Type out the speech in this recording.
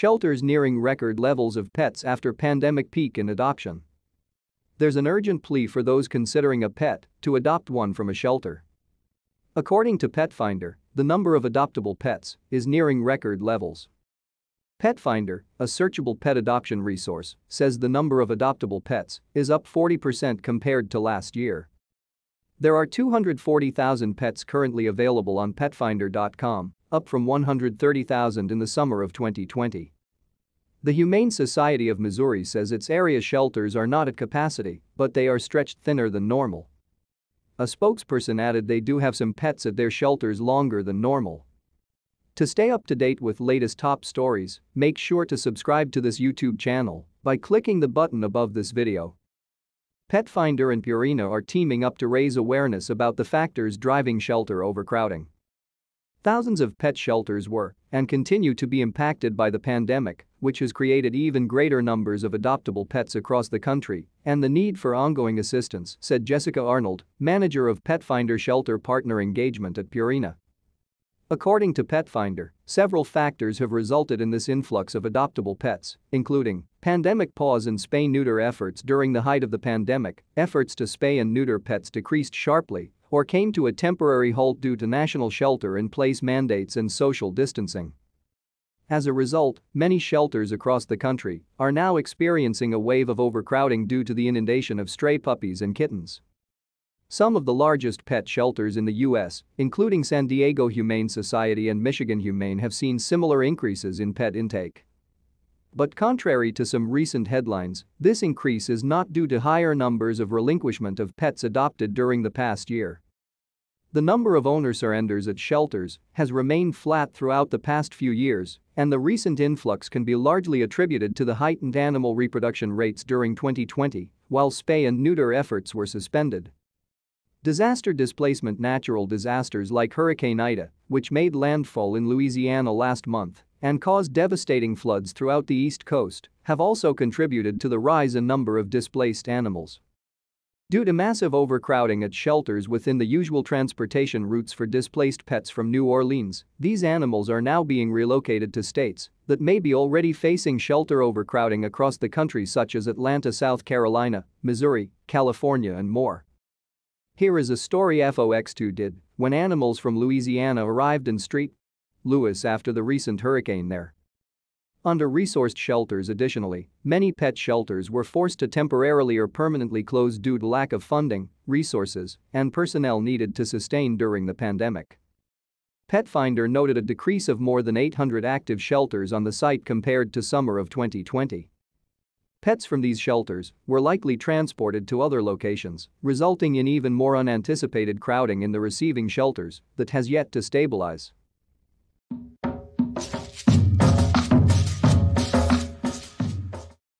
shelters nearing record levels of pets after pandemic peak in adoption. There's an urgent plea for those considering a pet to adopt one from a shelter. According to Petfinder, the number of adoptable pets is nearing record levels. Petfinder, a searchable pet adoption resource, says the number of adoptable pets is up 40% compared to last year. There are 240,000 pets currently available on petfinder.com, up from 130,000 in the summer of 2020. The Humane Society of Missouri says its area shelters are not at capacity, but they are stretched thinner than normal. A spokesperson added they do have some pets at their shelters longer than normal. To stay up to date with latest top stories, make sure to subscribe to this YouTube channel by clicking the button above this video. Petfinder and Purina are teaming up to raise awareness about the factors driving shelter overcrowding. Thousands of pet shelters were and continue to be impacted by the pandemic, which has created even greater numbers of adoptable pets across the country and the need for ongoing assistance, said Jessica Arnold, manager of Petfinder Shelter Partner Engagement at Purina. According to Petfinder, several factors have resulted in this influx of adoptable pets, including pandemic pause in spay neuter efforts during the height of the pandemic, efforts to spay and neuter pets decreased sharply or came to a temporary halt due to national shelter-in-place mandates and social distancing. As a result, many shelters across the country are now experiencing a wave of overcrowding due to the inundation of stray puppies and kittens. Some of the largest pet shelters in the U.S., including San Diego Humane Society and Michigan Humane, have seen similar increases in pet intake. But contrary to some recent headlines, this increase is not due to higher numbers of relinquishment of pets adopted during the past year. The number of owner surrenders at shelters has remained flat throughout the past few years, and the recent influx can be largely attributed to the heightened animal reproduction rates during 2020, while spay and neuter efforts were suspended. Disaster displacement Natural disasters like Hurricane Ida, which made landfall in Louisiana last month, and caused devastating floods throughout the East Coast have also contributed to the rise in number of displaced animals. Due to massive overcrowding at shelters within the usual transportation routes for displaced pets from New Orleans, these animals are now being relocated to states that may be already facing shelter overcrowding across the country such as Atlanta, South Carolina, Missouri, California and more. Here is a story FOX2 did when animals from Louisiana arrived in street Louis after the recent hurricane there. Under-resourced shelters additionally, many pet shelters were forced to temporarily or permanently close due to lack of funding, resources, and personnel needed to sustain during the pandemic. Petfinder noted a decrease of more than 800 active shelters on the site compared to summer of 2020. Pets from these shelters were likely transported to other locations, resulting in even more unanticipated crowding in the receiving shelters that has yet to stabilize.